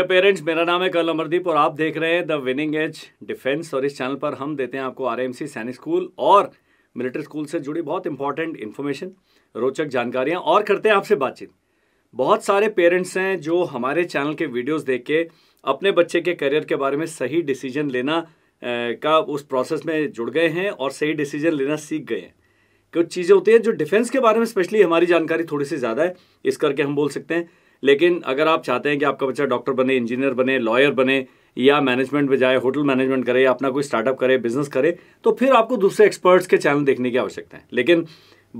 dear parents मेरा नाम है कल अमरदीप और आप देख रहे हैं द विनिंग एज डिफेंस और इस चैनल पर हम देते हैं आपको आर एम सी सैनिक स्कूल और मिलिट्री स्कूल से जुड़ी बहुत इंपॉर्टेंट इन्फॉर्मेशन रोचक जानकारियाँ और करते हैं आपसे बातचीत बहुत सारे पेरेंट्स हैं जो हमारे चैनल के वीडियोज़ देख के अपने बच्चे के करियर के बारे में सही डिसीजन लेना का उस प्रोसेस में जुड़ गए हैं और सही डिसीजन लेना सीख गए हैं कुछ चीज़ें होती हैं जो डिफेंस के बारे में स्पेशली हमारी जानकारी थोड़ी सी ज़्यादा है इस करके हम बोल सकते हैं लेकिन अगर आप चाहते हैं कि आपका बच्चा डॉक्टर बने इंजीनियर बने लॉयर बने या मैनेजमेंट में जाए होटल मैनेजमेंट करे या अपना कोई स्टार्टअप करे बिजनेस करे तो फिर आपको दूसरे एक्सपर्ट्स के चैनल देखने की आवश्यकता है लेकिन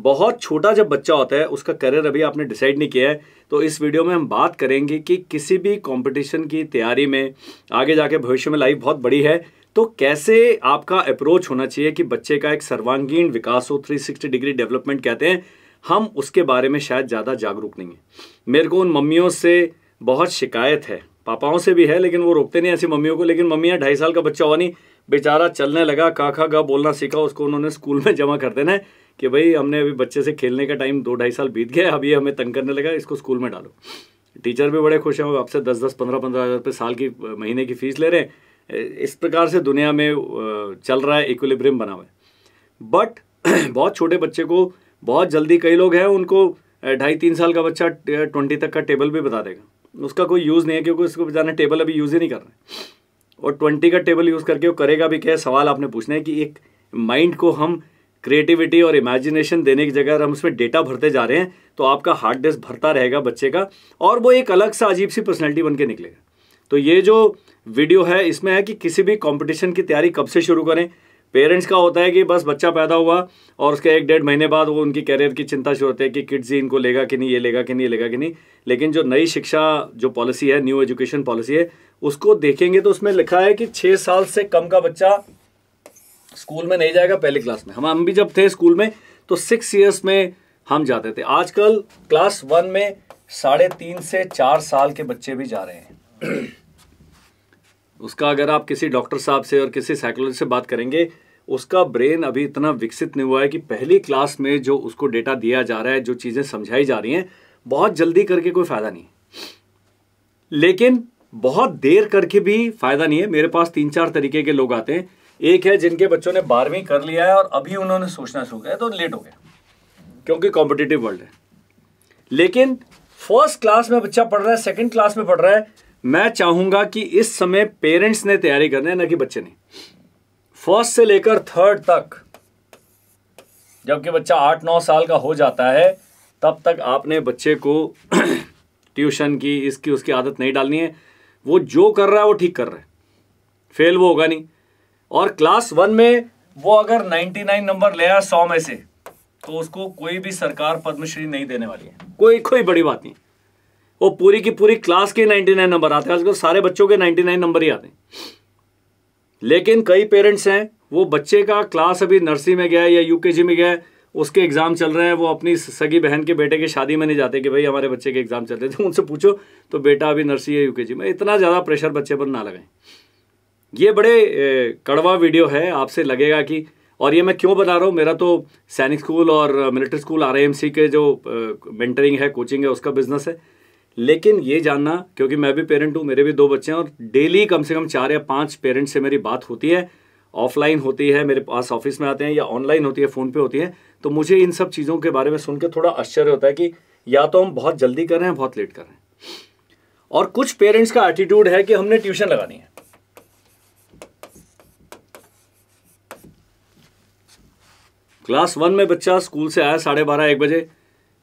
बहुत छोटा जब बच्चा होता है उसका करियर अभी आपने डिसाइड नहीं किया है तो इस वीडियो में हम बात करेंगे कि किसी भी कंपटीशन की तैयारी में आगे जाके भविष्य में लाइफ बहुत बड़ी है तो कैसे आपका अप्रोच होना चाहिए कि बच्चे का एक सर्वांगीण विकास हो 360 डिग्री डेवलपमेंट कहते हैं हम उसके बारे में शायद ज़्यादा जागरूक नहीं हैं मेरे को उन मम्मियों से बहुत शिकायत है पापाओं से भी है लेकिन वो रोकते नहीं ऐसी मम्मियों को लेकिन मम्मियाँ ढाई साल का बच्चा हुआ नहीं बेचारा चलने लगा काखा गा बोलना सीखा उसको उन्होंने स्कूल में जमा कर देना है कि भाई हमने अभी बच्चे से खेलने का टाइम दो ढाई साल बीत गया है अभी हमें तंग करने लगा इसको स्कूल में डालो टीचर भी बड़े खुश हैं वो आपसे दस दस पंद्रह पंद्रह हज़ार रुपये साल की महीने की फ़ीस ले रहे हैं इस प्रकार से दुनिया में चल रहा है इक्विलिब्रियम बना हुआ है बट बहुत छोटे बच्चे को बहुत जल्दी कई लोग हैं उनको ढाई तीन साल का बच्चा ट्वेंटी तक का टेबल भी बता देगा उसका कोई यूज़ नहीं है क्योंकि उसको जाना टेबल अभी यूज़ ही नहीं कर रहे और ट्वेंटी का टेबल यूज़ करके वो करेगा भी क्या सवाल आपने पूछना है कि एक माइंड को हम क्रिएटिविटी और इमेजिनेशन देने की जगह अगर हम उसमें डेटा भरते जा रहे हैं तो आपका हार्ड डिस्क भरता रहेगा बच्चे का और वो एक अलग सा अजीब सी पर्सनैलिटी बन के निकलेगा तो ये जो वीडियो है इसमें है कि किसी भी कंपटीशन की तैयारी कब से शुरू करें पेरेंट्स का होता है कि बस बच्चा पैदा हुआ और उसके एक डेढ़ महीने बाद वो उनकी करियर की चिंता शुरू होती है कि किड्स इनको लेगा कि नहीं ये लेगा कि नहीं लेगा कि नहीं लेकिन जो नई शिक्षा जो पॉलिसी है न्यू एजुकेशन पॉलिसी है उसको देखेंगे तो उसमें लिखा है कि छः साल से कम का बच्चा स्कूल में नहीं जाएगा पहली क्लास में हम हम भी जब थे स्कूल में तो सिक्स ईयर्स में हम जाते थे आजकल क्लास वन में साढ़े तीन से चार साल के बच्चे भी जा रहे हैं उसका अगर आप किसी डॉक्टर साहब से और किसी साइकोलॉजिस्ट से बात करेंगे उसका ब्रेन अभी इतना विकसित नहीं हुआ है कि पहली क्लास में जो उसको डेटा दिया जा रहा है जो चीज़ें समझाई जा रही हैं बहुत जल्दी करके कोई फ़ायदा नहीं लेकिन बहुत देर करके भी फ़ायदा नहीं है मेरे पास तीन चार तरीके के लोग आते हैं एक है जिनके बच्चों ने बारहवीं कर लिया है और अभी उन्होंने सोचना शुरू किया तो लेट हो गया क्योंकि कॉम्पिटिटिव वर्ल्ड है लेकिन फर्स्ट क्लास में बच्चा पढ़ रहा है सेकेंड क्लास में पढ़ रहा है मैं चाहूँगा कि इस समय पेरेंट्स ने तैयारी करना है ना कि बच्चे ने फर्स्ट से लेकर थर्ड तक जबकि बच्चा आठ नौ साल का हो जाता है तब तक आपने बच्चे को ट्यूशन की इसकी उसकी आदत नहीं डालनी है वो जो कर रहा है वो ठीक कर रहा है फेल वो होगा नहीं और क्लास वन में वो अगर 99 नंबर ले आया सौ में से तो उसको कोई भी सरकार पद्मश्री नहीं देने वाली है कोई कोई बड़ी बात नहीं वो पूरी की पूरी क्लास के 99 नंबर आते हैं आजकल सारे बच्चों के 99 नंबर ही आते हैं लेकिन कई पेरेंट्स हैं वो बच्चे का क्लास अभी नर्सरी में गया है या यूकेजी में गया है उसके एग्ज़ाम चल रहे हैं वो अपनी सगी बहन के बेटे की शादी में नहीं जाते कि भाई हमारे बच्चे के एग्ज़ाम चल रहे थे तो उनसे पूछो तो बेटा अभी नर्सरी है यूकेजी में इतना ज़्यादा प्रेशर बच्चे पर ना लगाएं ये बड़े कड़वा वीडियो है आपसे लगेगा कि और ये मैं क्यों बना रहा हूँ मेरा तो सैनिक स्कूल और मिलिट्री स्कूल आर के जो मेंटरिंग है कोचिंग है उसका बिज़नेस है लेकिन ये जानना क्योंकि मैं भी पेरेंट हूँ मेरे भी दो बच्चे हैं और डेली कम से कम चार या पाँच पेरेंट से मेरी बात होती है ऑफलाइन होती है मेरे पास ऑफिस में आते हैं या ऑनलाइन होती है फ़ोन पे होती है तो मुझे इन सब चीज़ों के बारे में सुन के थोड़ा आश्चर्य होता है कि या तो हम बहुत जल्दी कर रहे हैं बहुत लेट कर रहे हैं और कुछ पेरेंट्स का एटीट्यूड है कि हमने ट्यूशन लगानी है क्लास वन में बच्चा स्कूल से आया साढ़े बारह एक बजे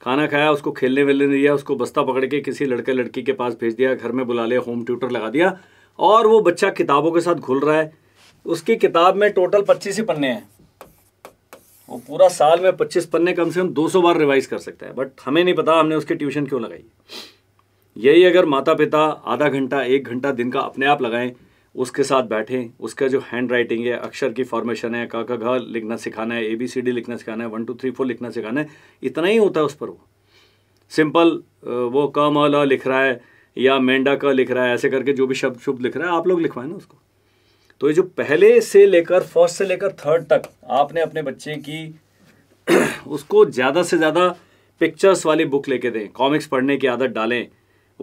खाना खाया उसको खेलने वेलने दिया उसको बस्ता पकड़ के किसी लड़के लड़की के पास भेज दिया घर में बुला लिया होम ट्यूटर लगा दिया और वो बच्चा किताबों के साथ घुल रहा है उसकी किताब में टोटल पच्चीस ही पन्ने हैं वो पूरा साल में पच्चीस पन्ने कम से कम दो सौ बार रिवाइज कर सकता है बट हमें नहीं पता हमने उसकी ट्यूशन क्यों लगाई यही अगर माता पिता आधा घंटा एक घंटा दिन का अपने आप लगाएं उसके साथ बैठें उसका जो हैंड राइटिंग है अक्षर की फॉर्मेशन है का का घ लिखना सिखाना है ए बी सी डी लिखना सिखाना है वन टू थ्री फोर लिखना सिखाना है इतना ही होता है उस पर वो सिंपल वो क म ल लिख रहा है या मेंढा का लिख रहा है ऐसे करके जो भी शब्द शुभ लिख रहा है आप लोग लिखवाएं ना उसको तो ये जो पहले से लेकर फर्स्ट से लेकर थर्ड तक आपने अपने बच्चे की उसको ज़्यादा से ज़्यादा पिक्चर्स वाली बुक लेके दें कॉमिक्स पढ़ने की आदत डालें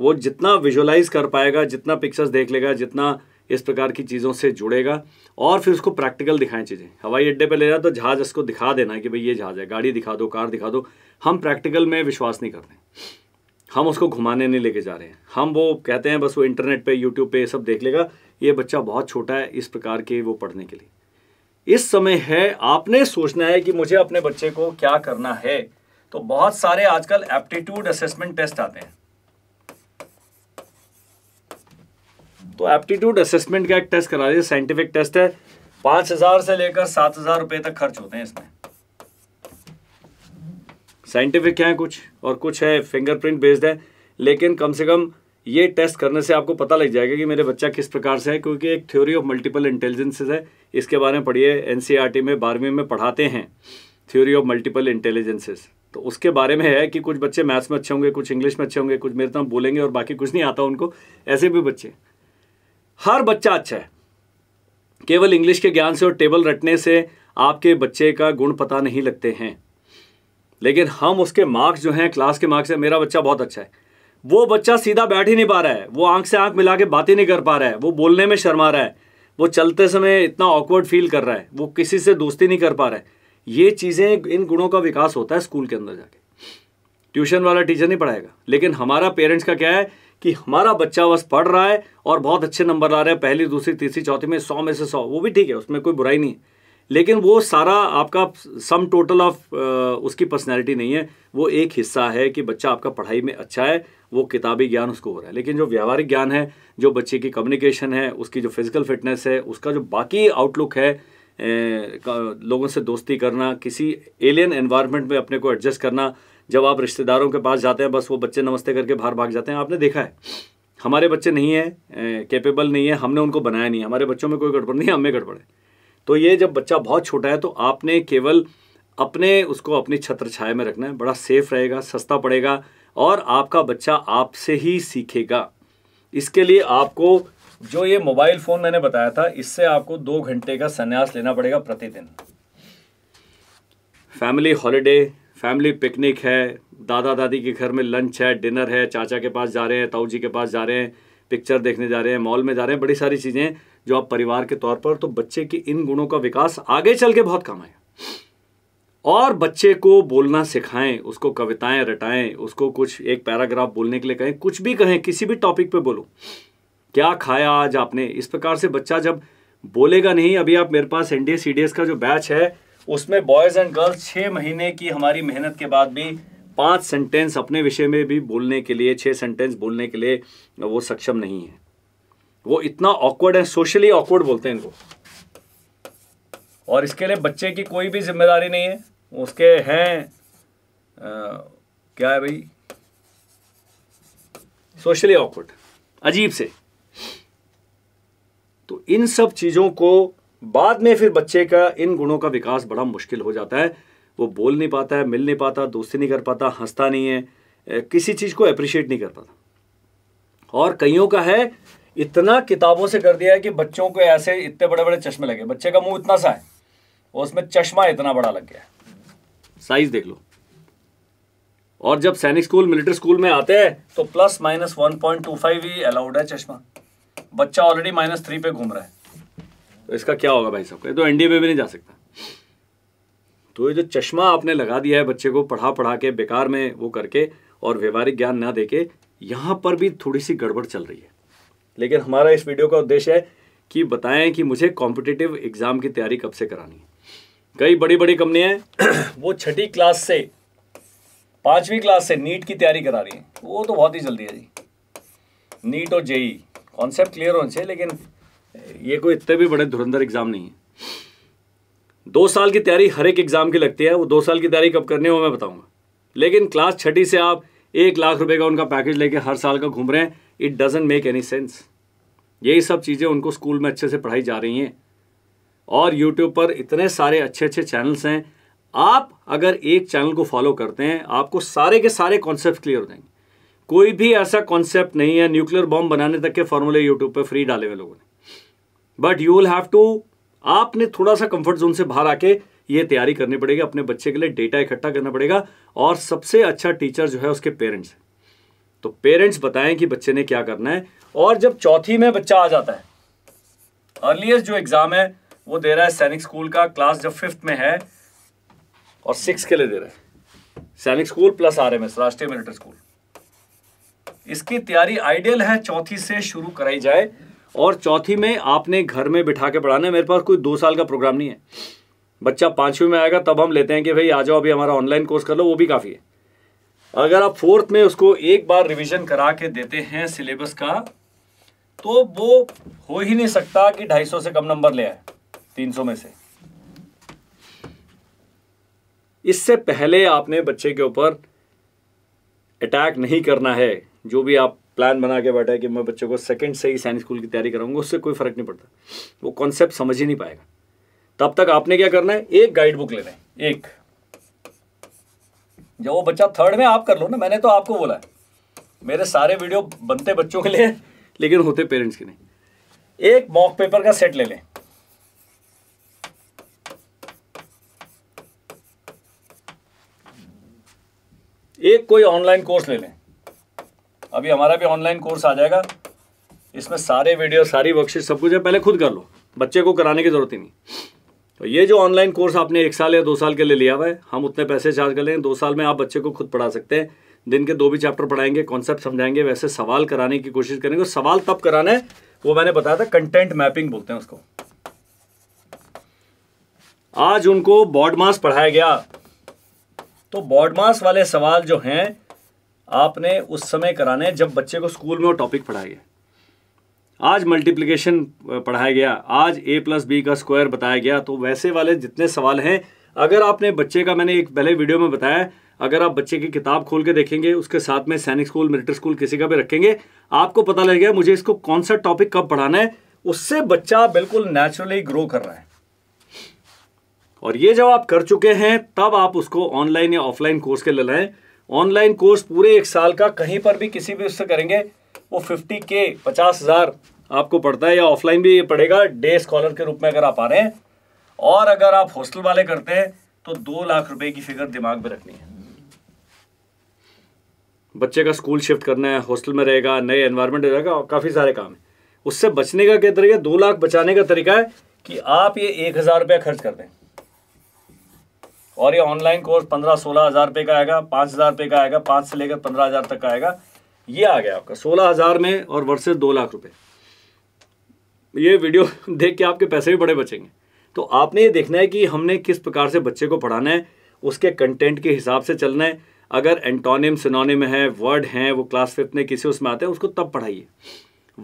वो जितना विजुलाइज कर पाएगा जितना पिक्चर्स देख लेगा जितना इस प्रकार की चीज़ों से जुड़ेगा और फिर उसको प्रैक्टिकल दिखाएं चीज़ें हवाई अड्डे पर ले जाए तो जहाज़ इसको दिखा देना कि भाई ये जहाज़ है गाड़ी दिखा दो कार दिखा दो हम प्रैक्टिकल में विश्वास नहीं करते हम उसको घुमाने नहीं लेके जा रहे हैं हम वो कहते हैं बस वो इंटरनेट पे यूट्यूब पे सब देख लेगा ये बच्चा बहुत छोटा है इस प्रकार के वो पढ़ने के लिए इस समय है आपने सोचना है कि मुझे अपने बच्चे को क्या करना है तो बहुत सारे आजकल एप्टीट्यूड असेसमेंट टेस्ट आते हैं तो एप्टीट्यूड असेसमेंट का एक टेस्ट करा दिया साइंटिफिक टेस्ट है पांच हज़ार से लेकर सात हज़ार रुपए तक खर्च होते हैं इसमें साइंटिफिक है कुछ और कुछ है फिंगरप्रिंट बेस्ड है लेकिन कम से कम ये टेस्ट करने से आपको पता लग जाएगा कि मेरे बच्चा किस प्रकार से है क्योंकि एक थ्योरी ऑफ मल्टीपल इंटेलिजेंसेज है इसके बारे में पढ़िए एनसीईआरटी e में बारहवीं में पढ़ाते हैं थ्योरी ऑफ मल्टीपल इंटेलिजेंसेज तो उसके बारे में है कि कुछ बच्चे मैथ्स में अच्छे होंगे कुछ इंग्लिश में अच्छे होंगे कुछ मेरे तो बोलेंगे और बाकी कुछ नहीं आता उनको ऐसे भी बच्चे हर बच्चा अच्छा है केवल इंग्लिश के ज्ञान से और टेबल रटने से आपके बच्चे का गुण पता नहीं लगते हैं लेकिन हम उसके मार्क्स जो हैं क्लास के मार्क्स है मेरा बच्चा बहुत अच्छा है वो बच्चा सीधा बैठ ही नहीं पा रहा है वो आंख से आंख मिला के बात ही नहीं कर पा रहा है वो बोलने में शर्मा रहा है वो चलते समय इतना ऑकवर्ड फील कर रहा है वो किसी से दोस्ती नहीं कर पा रहा है ये चीज़ें इन गुणों का विकास होता है स्कूल के अंदर जाके ट्यूशन वाला टीचर नहीं पढ़ाएगा लेकिन हमारा पेरेंट्स का क्या है कि हमारा बच्चा बस पढ़ रहा है और बहुत अच्छे नंबर ला रहा है पहली दूसरी तीसरी चौथी में सौ में से सौ वो भी ठीक है उसमें कोई बुराई नहीं है लेकिन वो सारा आपका सम टोटल ऑफ उसकी पर्सनैलिटी नहीं है वो एक हिस्सा है कि बच्चा आपका पढ़ाई में अच्छा है वो किताबी ज्ञान उसको हो रहा है लेकिन जो व्यावहारिक ज्ञान है जो बच्चे की कम्युनिकेशन है उसकी जो फिज़िकल फिटनेस है उसका जो बाकी आउटलुक है ए, लोगों से दोस्ती करना किसी एलियन एनवायरनमेंट में अपने को एडजस्ट करना जब आप रिश्तेदारों के पास जाते हैं बस वो बच्चे नमस्ते करके बाहर भाग जाते हैं आपने देखा है हमारे बच्चे नहीं है कैपेबल नहीं है हमने उनको बनाया नहीं हमारे बच्चों में कोई गड़बड़ नहीं है हमें गड़बड़ है तो ये जब बच्चा बहुत छोटा है तो आपने केवल अपने उसको अपनी छत्र छाया में रखना है बड़ा सेफ रहेगा सस्ता पड़ेगा और आपका बच्चा आपसे ही सीखेगा इसके लिए आपको जो ये मोबाइल फ़ोन मैंने बताया था इससे आपको दो घंटे का संन्यास लेना पड़ेगा प्रतिदिन फैमिली हॉलीडे फैमिली पिकनिक है दादा दादी के घर में लंच है डिनर है चाचा के पास जा रहे हैं ताऊ जी के पास जा रहे हैं पिक्चर देखने जा रहे हैं मॉल में जा रहे हैं बड़ी सारी चीज़ें जो आप परिवार के तौर पर तो बच्चे के इन गुणों का विकास आगे चल के बहुत काम आएगा और बच्चे को बोलना सिखाएं उसको कविताएं रटाएं उसको कुछ एक पैराग्राफ बोलने के लिए कहें कुछ भी कहें किसी भी टॉपिक पे बोलो क्या खाया आज आपने इस प्रकार से बच्चा जब बोलेगा नहीं अभी आप मेरे पास एन डी का जो बैच है उसमें बॉयज़ एंड गर्ल्स छः महीने की हमारी मेहनत के बाद भी पांच सेंटेंस अपने विषय में भी बोलने के लिए छः सेंटेंस बोलने के लिए वो सक्षम नहीं है वो इतना ऑकवर्ड है सोशली ऑकवर्ड बोलते हैं इनको और इसके लिए बच्चे की कोई भी जिम्मेदारी नहीं है उसके हैं आ, क्या है भाई सोशली ऑकवर्ड अजीब से तो इन सब चीज़ों को बाद में फिर बच्चे का इन गुणों का विकास बड़ा मुश्किल हो जाता है वो बोल नहीं पाता है मिल नहीं पाता दोस्ती नहीं कर पाता हंसता नहीं है किसी चीज़ को अप्रिशिएट नहीं कर पाता और कईयों का है इतना किताबों से कर दिया है कि बच्चों को ऐसे इतने बड़े बड़े चश्मे लगे बच्चे का मुंह इतना सा है और उसमें चश्मा इतना बड़ा लग गया साइज देख लो और जब सैनिक स्कूल मिलिट्री स्कूल में आते हैं तो plus minus one point two five ही अलाउड है चश्मा बच्चा ऑलरेडी माइनस थ्री पे घूम रहा है तो इसका क्या होगा भाई साहब तो एनडीए में भी नहीं जा सकता तो ये जो चश्मा आपने लगा दिया है बच्चे को पढ़ा पढ़ा के बेकार में वो करके और व्यवहारिक ज्ञान ना दे के यहाँ पर भी थोड़ी सी गड़बड़ चल रही है लेकिन हमारा इस वीडियो का उद्देश्य है कि बताएं कि मुझे कॉम्पिटिटिव एग्ज़ाम की तैयारी कब से करानी है कई बड़ी बड़ी कंपनियां वो छठी क्लास से पांचवी क्लास से नीट की तैयारी करा रही है वो तो बहुत ही जल्दी है जी नीट और जेई कॉन्सेप्ट क्लियर होने चाहिए लेकिन ये कोई इतने भी बड़े धुरंधर एग्ज़ाम नहीं है दो साल की तैयारी हर एक एग्ज़ाम की लगती है वो दो साल की तैयारी कब करनी वो मैं बताऊंगा लेकिन क्लास छठी से आप एक लाख रुपए का उनका पैकेज लेके हर साल का घूम रहे हैं it doesn't make any sense यही सब चीज़ें उनको स्कूल में अच्छे से पढ़ाई जा रही हैं और यूट्यूब पर इतने सारे अच्छे अच्छे चैनल्स हैं आप अगर एक चैनल को फॉलो करते हैं आपको सारे के सारे कॉन्सेप्ट क्लियर हो जाएंगे कोई भी ऐसा कॉन्सेप्ट नहीं है न्यूक्लियर बॉम्ब बनाने तक के फॉर्मूले यूट्यूब पर फ्री डाले हुए लोगों ने but you will have to आपने थोड़ा सा कंफर्ट जोन से बाहर आके ये तैयारी करनी पड़ेगी अपने बच्चे के लिए डेटा इकट्ठा करना पड़ेगा और सबसे अच्छा टीचर जो है उसके पेरेंट्स तो पेरेंट्स बताएं कि बच्चे ने क्या करना है और जब चौथी में बच्चा आ जाता है अर्लीस्ट जो एग्ज़ाम है वो दे रहा है सैनिक स्कूल का क्लास जब फिफ्थ में है और सिक्स के लिए दे रहा है सैनिक school plus R M S राष्ट्रीय मिलिट्री स्कूल इसकी तैयारी आइडियल है चौथी से शुरू कराई जाए और चौथी में आपने घर में बिठा के पढ़ाना है मेरे पास कोई दो साल का प्रोग्राम नहीं है बच्चा पाँचवीं में आएगा तब हम लेते हैं कि भाई आ जाओ अभी हमारा ऑनलाइन कोर्स कर लो वो भी काफ़ी है अगर आप फोर्थ में उसको एक बार रिवीजन करा के देते हैं सिलेबस का तो वो हो ही नहीं सकता कि 250 से कम नंबर ले आए 300 में से इससे पहले आपने बच्चे के ऊपर अटैक नहीं करना है जो भी आप प्लान बना के बैठा है कि मैं बच्चों को सेकंड से ही सैनिक स्कूल की तैयारी कराऊंगा उससे कोई फ़र्क नहीं पड़ता वो कॉन्सेप्ट समझ ही नहीं पाएगा तब तक आपने क्या करना है एक गाइड बुक लेना है एक जब वो बच्चा थर्ड में आप कर लो ना मैंने तो आपको बोला है मेरे सारे वीडियो बनते बच्चों के लिए लेकिन होते पेरेंट्स के नहीं एक मॉक पेपर का सेट ले लें एक कोई ऑनलाइन कोर्स ले लें अभी हमारा भी ऑनलाइन कोर्स आ जाएगा इसमें सारे वीडियो सारी वर्कशीट सब कुछ है पहले खुद कर लो बच्चे को कराने की ज़रूरत ही नहीं तो ये जो ऑनलाइन कोर्स आपने एक साल या दो साल के लिए लिया हुआ है हम उतने पैसे चार्ज कर लेंगे दो साल में आप बच्चे को खुद पढ़ा सकते हैं दिन के दो भी चैप्टर पढ़ाएंगे कॉन्सेप्ट समझाएंगे वैसे सवाल कराने की कोशिश करेंगे सवाल तब कराना है वो मैंने बताया था कंटेंट मैपिंग बोलते हैं उसको आज उनको बॉडमास पढ़ाया गया तो बॉडमास वाले सवाल जो हैं आपने उस समय कराने जब बच्चे को स्कूल में वो टॉपिक पढ़ाया गया आज मल्टीप्लिकेशन पढ़ाया गया आज ए प्लस बी का स्क्वायर बताया गया तो वैसे वाले जितने सवाल हैं अगर आपने बच्चे का मैंने एक पहले वीडियो में बताया अगर आप बच्चे की किताब खोल के देखेंगे उसके साथ में सैनिक स्कूल मिलिट्री स्कूल किसी का भी रखेंगे आपको पता लगेगा मुझे इसको कौन सा टॉपिक कब पढ़ाना है उससे बच्चा बिल्कुल नेचुरली ग्रो कर रहा है और ये जब आप कर चुके हैं तब आप उसको ऑनलाइन या ऑफलाइन कोर्स के ले लाएं ऑनलाइन कोर्स पूरे एक साल का कहीं पर भी किसी भी उससे करेंगे वो फिफ्टी के पचास हज़ार आपको पड़ता है या ऑफलाइन भी ये पड़ेगा डे स्कॉलर के रूप में अगर आप आ रहे हैं और अगर आप हॉस्टल वाले करते हैं तो दो लाख रुपए की फिगर दिमाग में रखनी है बच्चे का स्कूल शिफ्ट करना है हॉस्टल में रहेगा नए एनवायरमेंट रहेगा और काफ़ी सारे काम है उससे बचने का क्या तरीका दो लाख बचाने का तरीका है कि आप ये एक हज़ार रुपया खर्च कर दें और ये ऑनलाइन कोर्स पंद्रह सोलह हज़ार रुपये का आएगा पाँच हज़ार रुपये का आएगा पाँच से लेकर पंद्रह हज़ार तक का आएगा ये आ गया आपका सोलह हज़ार में और वर्षे दो लाख रुपये ये वीडियो देख के आपके पैसे भी बड़े बचेंगे तो आपने ये देखना है कि हमने किस प्रकार से बच्चे को पढ़ाना है उसके कंटेंट के हिसाब से चलना है अगर एंटोनिम सिनोनिम है वर्ड हैं वो क्लास फिफ्थ में किसी उसमें आते हैं उसको तब पढ़ाइए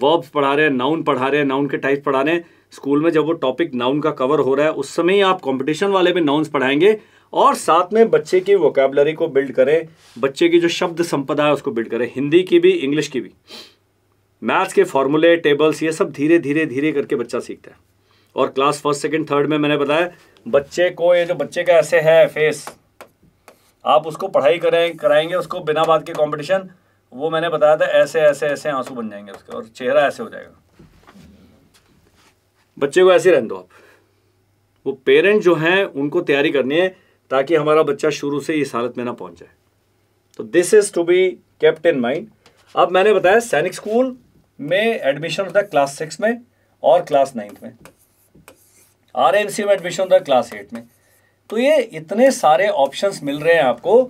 वर्ब्स पढ़ा रहे हैं नाउन पढ़ा रहे हैं नाउन के टाइप पढ़ा रहे हैं स्कूल में जब वो टॉपिक नाउन का कवर हो रहा है उस समय ही आप कंपटीशन वाले में नाउन्स पढ़ाएंगे और साथ में बच्चे की वोकेबलरी को बिल्ड करें बच्चे की जो शब्द संपदा है उसको बिल्ड करें हिंदी की भी इंग्लिश की भी मैथ्स के फॉर्मूले टेबल्स ये सब धीरे धीरे धीरे करके बच्चा सीखता है और क्लास फर्स्ट सेकंड थर्ड में मैंने बताया बच्चे को ये जो बच्चे का ऐसे है फेस आप उसको पढ़ाई करें कराएंगे उसको बिना बात के कॉम्पिटिशन वो मैंने बताया था ऐसे ऐसे ऐसे आंसू बन जाएंगे उसके और चेहरा ऐसे हो जाएगा बच्चे को ऐसे रहने दो आप वो पेरेंट जो हैं उनको तैयारी करनी है ताकि हमारा बच्चा शुरू से इस हालत में ना पहुंच जाए तो this is to be kept in mind अब मैंने बताया सैनिक स्कूल में एडमिशन होता है क्लास सिक्स में और क्लास नाइन्थ में आर में एडमिशन होता है क्लास एट में तो ये इतने सारे ऑप्शंस मिल रहे हैं आपको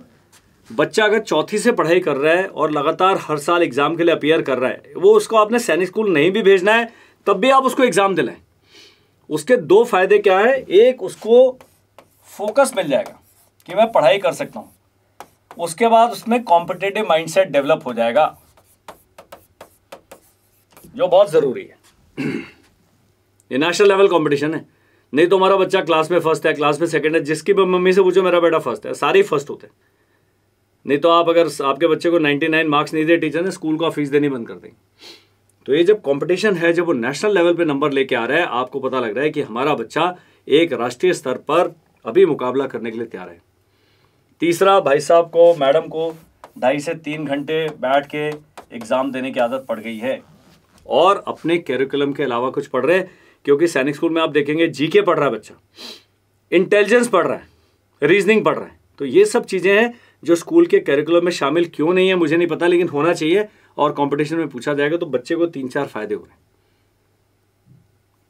बच्चा अगर चौथी से पढ़ाई कर रहा है और लगातार हर साल एग्ज़ाम के लिए अपियर कर रहा है वो उसको आपने सैनिक स्कूल नहीं भी भेजना है तब भी आप उसको एग्ज़ाम दिलाएं उसके दो फायदे क्या है एक उसको फोकस मिल जाएगा कि मैं पढ़ाई कर सकता हूँ उसके बाद उसमें कॉम्पिटेटिव माइंडसेट डेवलप हो जाएगा जो बहुत ज़रूरी है ये नेशनल लेवल कंपटीशन है नहीं तो हमारा बच्चा क्लास में फर्स्ट है क्लास में सेकंड है जिसकी भी मम्मी से पूछो मेरा बेटा फर्स्ट है सारे फर्स्ट होते हैं नहीं तो आप अगर आपके बच्चे को 99 मार्क्स नहीं दे टीचर ने स्कूल को फीस देनी बंद कर देंगे तो ये जब कंपटीशन है जब वो नेशनल लेवल पे नंबर लेके आ रहा है आपको पता लग रहा है कि हमारा बच्चा एक राष्ट्रीय स्तर पर अभी मुकाबला करने के लिए तैयार है तीसरा भाई साहब को मैडम को ढाई से तीन घंटे बैठ के एग्ज़ाम देने की आदत पड़ गई है और अपने कैरिकुलम के अलावा कुछ पढ़ रहे हैं क्योंकि सैनिक स्कूल में आप देखेंगे जीके पढ़ रहा है बच्चा इंटेलिजेंस पढ़ रहा है रीजनिंग पढ़ रहा है तो ये सब चीज़ें हैं जो स्कूल के कैरिकुलम में शामिल क्यों नहीं है मुझे नहीं पता लेकिन होना चाहिए और कॉम्पिटिशन में पूछा जाएगा तो बच्चे को तीन चार फायदे हो रहे हैं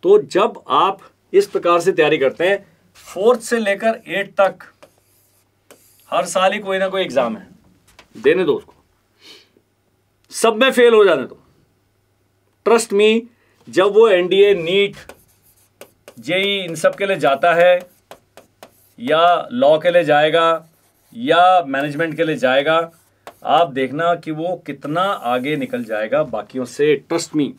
तो जब आप इस प्रकार से तैयारी करते हैं फोर्थ से लेकर एट तक हर साल ही कोई ना कोई एग्जाम है देने दो उसको सब में फेल हो जाने दो ट्रस्ट मी जब वो एनडीए नीट जेई इन सब के लिए जाता है या लॉ के लिए जाएगा या मैनेजमेंट के लिए जाएगा आप देखना कि वो कितना आगे निकल जाएगा बाकियों से ट्रस्ट मी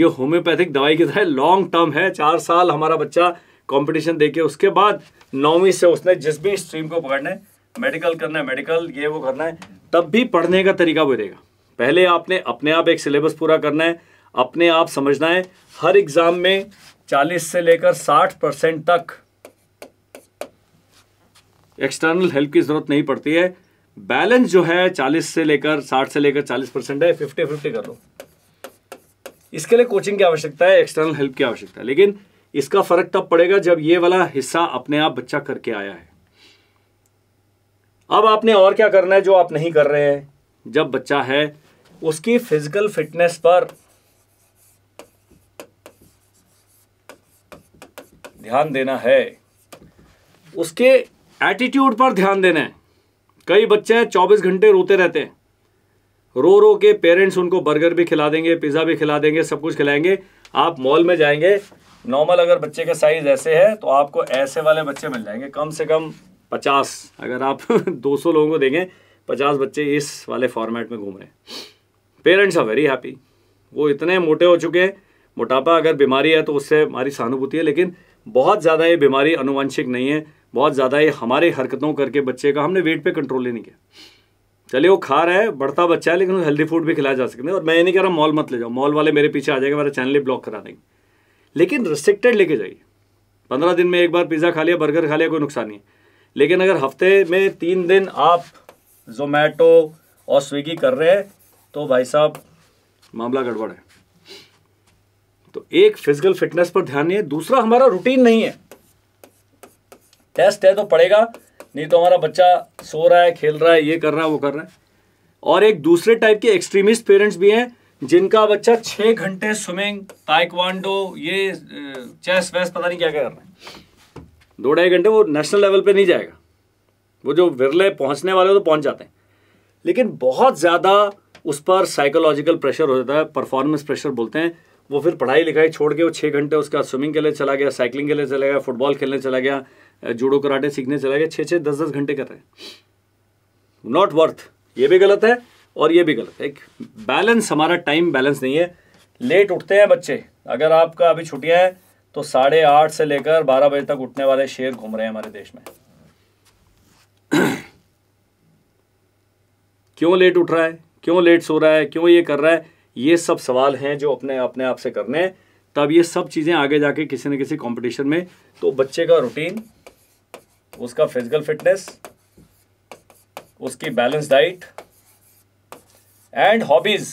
ये होम्योपैथिक दवाई की तरह लॉन्ग टर्म है चार साल हमारा बच्चा कंपटीशन देके उसके बाद नौवीं से उसने जिस भी स्ट्रीम को पकड़ना है मेडिकल करना है मेडिकल ये वो करना है तब भी पढ़ने का तरीका बदलेगा पहले आपने अपने आप एक सिलेबस पूरा करना है अपने आप समझना है हर एग्ज़ाम में 40 से लेकर 60 परसेंट तक एक्सटर्नल हेल्प की ज़रूरत नहीं पड़ती है बैलेंस जो है चालीस से लेकर साठ से लेकर चालीस परसेंट है फिफ्टी फिफ्टी कर लो इसके लिए कोचिंग की आवश्यकता है एक्सटर्नल हेल्प की आवश्यकता है लेकिन इसका फर्क तब पड़ेगा जब ये वाला हिस्सा अपने आप बच्चा करके आया है अब आपने और क्या करना है जो आप नहीं कर रहे हैं जब बच्चा है उसकी फिजिकल फिटनेस पर ध्यान देना है उसके एटीट्यूड पर ध्यान देना है कई बच्चे हैं चौबीस घंटे रोते रहते हैं रो रो के पेरेंट्स उनको बर्गर भी खिला देंगे पिज़्ज़ा भी खिला देंगे सब कुछ खिलाएंगे आप मॉल में जाएंगे नॉर्मल अगर बच्चे का साइज ऐसे है तो आपको ऐसे वाले बच्चे मिल जाएंगे कम से कम पचास अगर आप 200 लोगों को देंगे पचास बच्चे इस वाले फॉर्मेट में घूम रहे हैं पेरेंट्स आर वेरी हैप्पी वो इतने मोटे हो चुके हैं मोटापा अगर बीमारी है तो उससे हमारी सहानुभूति है लेकिन बहुत ज़्यादा ये बीमारी अनुवांशिक नहीं है बहुत ज़्यादा ये हमारी हरकतों करके बच्चे का हमने वेट पे कंट्रोल ही नहीं किया चलिए वो खा रहा है बढ़ता बच्चा है लेकिन हेल्दी फूड भी खिलाया जा सकते हैं और मैं ये नहीं कह रहा मॉल मत ले जाओ मॉल वाले मेरे पीछे आ जाएगा मेरा चैनल ही ब्लॉक करा देंगे लेकिन रिस्ट्रिक्टेड लेके जाइए पंद्रह दिन में एक बार पिज़्ज़ा खा लिया बर्गर खा लिया कोई नुकसान नहीं लेकिन अगर हफ्ते में तीन दिन आप जोमेटो और स्विगी कर रहे हैं तो भाई साहब मामला गड़बड़ है तो एक फिजिकल फिटनेस पर ध्यान नहीं है दूसरा हमारा रूटीन नहीं है टेस्ट है तो पड़ेगा नहीं तो हमारा बच्चा सो रहा है खेल रहा है ये कर रहा है वो कर रहा है और एक दूसरे टाइप के एक्सट्रीमिस्ट पेरेंट्स भी हैं जिनका बच्चा छः घंटे स्विमिंग ताइक्वांडो ये चेस वेस पता नहीं क्या क्या कर रहे हैं दो ढाई घंटे वो नेशनल लेवल पे नहीं जाएगा वो जो विरले पहुंचने वाले हो तो पहुंच जाते हैं लेकिन बहुत ज़्यादा उस पर साइकोलॉजिकल प्रेशर हो जाता है परफॉर्मेंस प्रेशर बोलते हैं वो फिर पढ़ाई लिखाई छोड़ के वो छः घंटे उसका स्विमिंग के लिए चला गया साइकिलिंग के लिए चला गया फुटबॉल खेलने चला गया जूडो कराटे सीखने चला गया छः छः दस दस घंटे कर रहे हैं नॉट वर्थ ये भी गलत है और ये भी गलत है एक बैलेंस हमारा टाइम बैलेंस नहीं है लेट उठते हैं बच्चे अगर आपका अभी छुट्टियाँ हैं तो साढ़े आठ से लेकर बारह बजे तक उठने वाले शेर घूम रहे हैं हमारे देश में क्यों लेट उठ रहा है क्यों लेट सो रहा है क्यों ये कर रहा है ये सब सवाल हैं जो अपने अपने आप से करने हैं तब ये सब चीज़ें आगे जाके किसी न किसी कंपटीशन में तो बच्चे का रूटीन उसका फिजिकल फिटनेस उसकी balance diet and hobbies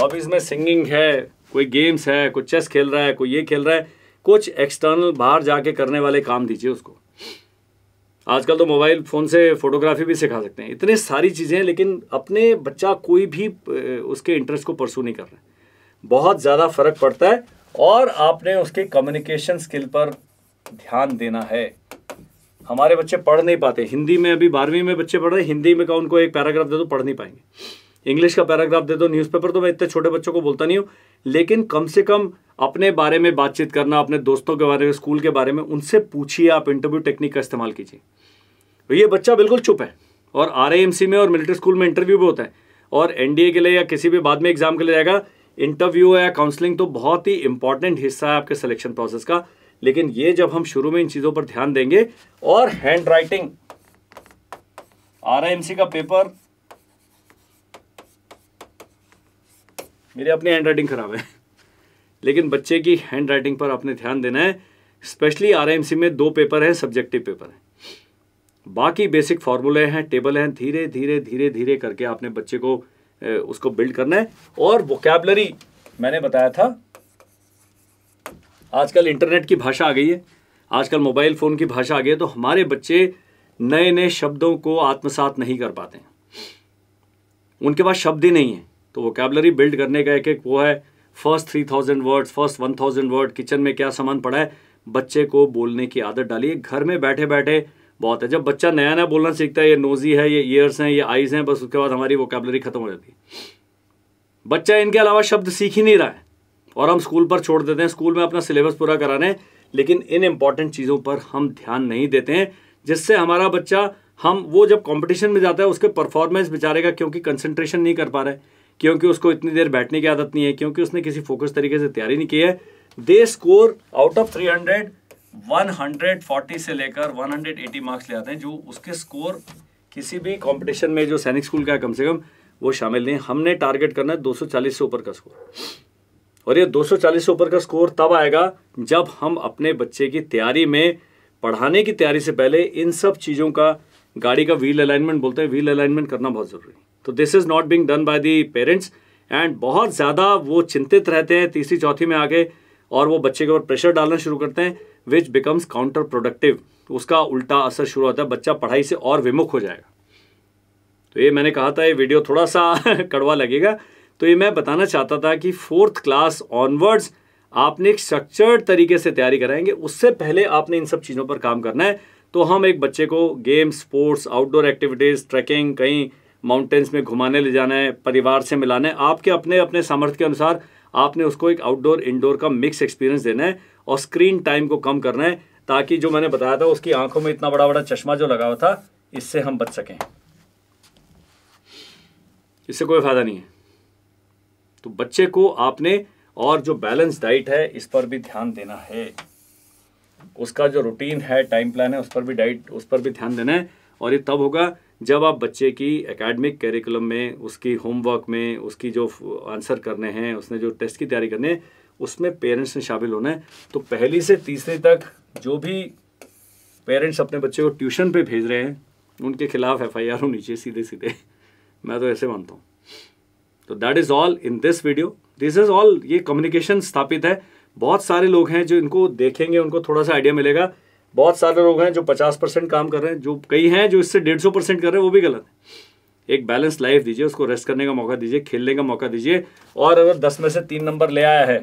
hobbies में सिंगिंग है कोई गेम्स है कोई चेस खेल रहा है कोई ये खेल रहा है कुछ एक्सटर्नल बाहर जाके करने वाले काम दीजिए उसको आजकल तो मोबाइल फ़ोन से फोटोग्राफी भी सिखा सकते हैं इतने सारी चीज़ें हैं लेकिन अपने बच्चा कोई भी उसके इंटरेस्ट को परसू नहीं कर रहा बहुत ज़्यादा फ़र्क पड़ता है और आपने उसके कम्युनिकेशन स्किल पर ध्यान देना है हमारे बच्चे पढ़ नहीं पाते हिंदी में अभी बारहवीं में बच्चे पढ़ रहे हिंदी में का उनको एक पैराग्राफ दे दो पढ़ नहीं पाएंगे इंग्लिश का पैराग्राफ दे दो न्यूज़पेपर तो मैं इतने छोटे बच्चों को बोलता नहीं हूँ लेकिन कम से कम अपने बारे में बातचीत करना अपने दोस्तों के बारे में स्कूल के बारे में उनसे पूछिए आप इंटरव्यू टेक्निक का इस्तेमाल कीजिए तो ये बच्चा बिल्कुल चुप है और आर में और मिलिट्री स्कूल में इंटरव्यू भी होता है और एन के लिए या किसी भी बाद में एग्जाम के लिए जाएगा इंटरव्यू या काउंसलिंग तो बहुत ही इंपॉर्टेंट हिस्सा है आपके सिलेक्शन प्रोसेस का लेकिन ये जब हम शुरू में इन चीज़ों पर ध्यान देंगे और हैंड राइटिंग आर का पेपर मेरी अपनी हैंड राइटिंग खराब है लेकिन बच्चे की हैंड राइटिंग पर आपने ध्यान देना है स्पेशली आर में दो पेपर हैं सब्जेक्टिव पेपर हैं बाकी बेसिक फॉर्मूले हैं टेबल हैं धीरे धीरे धीरे धीरे करके आपने बच्चे को उसको बिल्ड करना है और वोकेबलरी मैंने बताया था आजकल इंटरनेट की भाषा आ गई है आजकल मोबाइल फ़ोन की भाषा आ गई है तो हमारे बच्चे नए नए शब्दों को आत्मसात नहीं कर पाते उनके पास शब्द ही नहीं है तो वोकेबलरी बिल्ड करने का एक एक वो है first three thousand words first one thousand word kitchen में क्या सामान पड़ा है बच्चे को बोलने की आदत डालिए घर में बैठे बैठे बहुत है जब बच्चा नया नया बोलना सीखता है ये नोजी है ये ईयर्स हैं ये आईज हैं बस उसके बाद हमारी वोकेबलरी ख़त्म हो जाती है बच्चा इनके अलावा शब्द सीख ही नहीं रहा है और हम स्कूल पर छोड़ देते हैं स्कूल में अपना सिलेबस पूरा कराने लेकिन इन इम्पॉर्टेंट चीज़ों पर हम ध्यान नहीं देते हैं जिससे हमारा बच्चा हम वो जब कंपटीशन में जाता है उसके परफॉर्मेंस बेचारे का क्योंकि कंसंट्रेशन नहीं कर पा रहे क्योंकि उसको इतनी देर बैठने की आदत नहीं है क्योंकि उसने किसी फोकस तरीके से तैयारी नहीं की है दे स्कोर आउट ऑफ 300 140 से लेकर 180 मार्क्स ले आते हैं जो उसके स्कोर किसी भी कंपटीशन में जो सैनिक स्कूल का है कम से कम वो शामिल नहीं हमने टारगेट करना है 240 से ऊपर का स्कोर और ये 240 से ऊपर का स्कोर तब आएगा जब हम अपने बच्चे की तैयारी में पढ़ाने की तैयारी से पहले इन सब चीज़ों का गाड़ी का व्हील अलाइनमेंट बोलते हैं व्हील अलाइनमेंट करना बहुत ज़रूरी तो this is not being done by the parents and बहुत ज़्यादा वो चिंतित रहते हैं तीसरी चौथी में आगे और वो बच्चे के ऊपर प्रेशर डालना शुरू करते हैं विच बिकम्स काउंटर प्रोडक्टिव उसका उल्टा असर शुरू होता है बच्चा पढ़ाई से और विमुख हो जाएगा तो ये मैंने कहा था ये वीडियो थोड़ा सा कड़वा लगेगा तो ये मैं बताना चाहता था कि फोर्थ क्लास ऑनवर्ड्स आपने एक स्ट्रक्चर्ड तरीके से तैयारी कराएंगे उससे पहले आपने इन सब चीज़ों पर काम करना है तो हम एक बच्चे को game sports outdoor activities trekking कहीं माउंटेन्स में घुमाने ले जाना है परिवार से मिलाना है आपके अपने अपने सामर्थ्य के अनुसार आपने उसको एक आउटडोर इंडोर का मिक्स एक्सपीरियंस देना है और स्क्रीन टाइम को कम करना है ताकि जो मैंने बताया था उसकी आंखों में इतना बड़ा बड़ा चश्मा जो लगा हुआ था इससे हम बच सकें इससे कोई फ़ायदा नहीं है तो बच्चे को आपने और जो बैलेंस डाइट है इस पर भी ध्यान देना है उसका जो रूटीन है टाइम प्लान है उस पर भी डाइट उस पर भी ध्यान देना है और ये तब होगा जब आप बच्चे की एकेडमिक कैरिकुलम में उसकी होमवर्क में उसकी जो आंसर करने हैं उसने जो टेस्ट की तैयारी करनी है उसमें पेरेंट्स ने शामिल होना है तो पहली से तीसरे तक जो भी पेरेंट्स अपने बच्चे को ट्यूशन पे भेज रहे हैं उनके खिलाफ एफ आई आर होनी चाहिए सीधे सीधे मैं तो ऐसे मानता हूँ तो that is all in this video this is all ये कम्युनिकेशन स्थापित है बहुत सारे लोग हैं जो इनको देखेंगे उनको थोड़ा सा आइडिया मिलेगा बहुत सारे लोग हैं जो पचास परसेंट काम कर रहे हैं जो कई हैं जो इससे डेढ़ सौ परसेंट कर रहे हैं वो भी गलत है एक बैलेंस लाइफ दीजिए उसको रेस्ट करने का मौका दीजिए खेलने का मौका दीजिए और अगर दस में से तीन नंबर ले आया है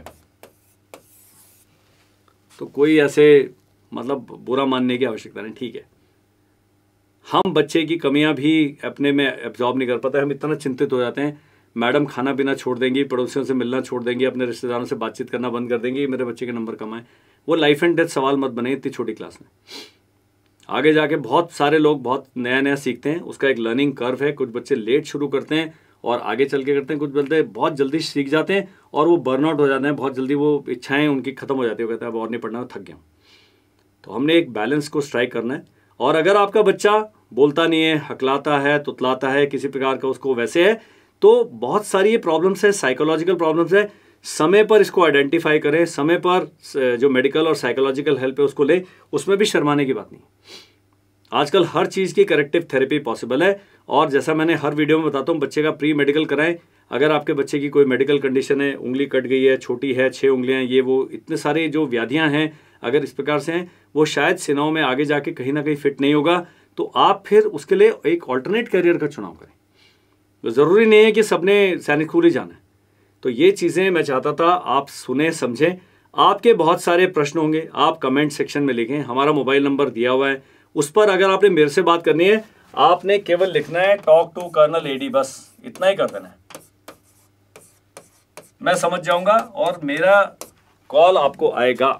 तो कोई ऐसे मतलब बुरा मानने की आवश्यकता नहीं ठीक है हम बच्चे की कमियां भी अपने में एब्जॉर्ब नहीं कर पाते हम इतना चिंतित हो जाते हैं मैडम खाना पीना छोड़ देंगी पड़ोसियों से मिलना छोड़ देंगी अपने रिश्तेदारों से बातचीत करना बंद कर देंगी मेरे बच्चे के नंबर कम आए वो लाइफ एंड डेथ सवाल मत बने इतनी छोटी क्लास में आगे जाके बहुत सारे लोग बहुत नया नया सीखते हैं उसका एक लर्निंग कर्व है कुछ बच्चे लेट शुरू करते हैं और आगे चल के करते हैं कुछ बच्चे बहुत जल्दी सीख जाते हैं और वो बर्नआउट हो जाते हैं बहुत जल्दी वो इच्छाएं उनकी खत्म हो जाती है वो कहते हैं अब और नहीं पढ़ना थक गया तो हमने एक बैलेंस को स्ट्राइक करना है और अगर आपका बच्चा बोलता नहीं है हकलाता है तुतलाता है किसी प्रकार का उसको वैसे है तो बहुत सारी ये प्रॉब्लम्स है साइकोलॉजिकल प्रॉब्लम्स है समय पर इसको आइडेंटिफाई करें समय पर जो मेडिकल और साइकोलॉजिकल हेल्प है उसको ले उसमें भी शर्माने की बात नहीं आजकल हर चीज़ की करेक्टिव थेरेपी पॉसिबल है और जैसा मैंने हर वीडियो में बताता हूँ बच्चे का प्री मेडिकल कराएं अगर आपके बच्चे की कोई मेडिकल कंडीशन है उंगली कट गई है छोटी है छः उंगलियाँ ये वो इतने सारे जो व्याधियाँ हैं अगर इस प्रकार से हैं वो शायद सेनाओं में आगे जाके कहीं ना कहीं फिट नहीं होगा तो आप फिर उसके लिए एक ऑल्टरनेट करियर का चुनाव करें तो ज़रूरी नहीं है कि सबने सैनिक स्कूल ही जाना है तो ये चीज़ें मैं चाहता था आप सुने समझें आपके बहुत सारे प्रश्न होंगे आप कमेंट सेक्शन में लिखें हमारा मोबाइल नंबर दिया हुआ है उस पर अगर आपने मेरे से बात करनी है आपने केवल लिखना है टॉक टू कर्नल एडी बस इतना ही कर देना है मैं समझ जाऊंगा और मेरा कॉल आपको आएगा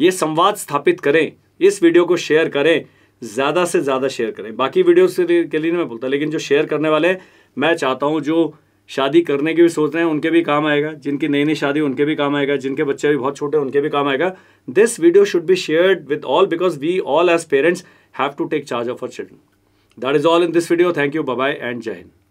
ये संवाद स्थापित करें इस वीडियो को शेयर करें ज़्यादा से ज़्यादा शेयर करें बाकी से तो के लिए मैं बोलता लेकिन जो शेयर करने वाले मैं चाहता हूँ जो शादी करने की भी सोच रहे हैं उनके भी काम आएगा जिनकी नई नई शादी उनके भी काम आएगा जिनके बच्चे भी बहुत छोटे उनके भी काम आएगा this video should be shared with all because we all as parents have to take charge of our children that is all in this video thank you bye and जय हिंद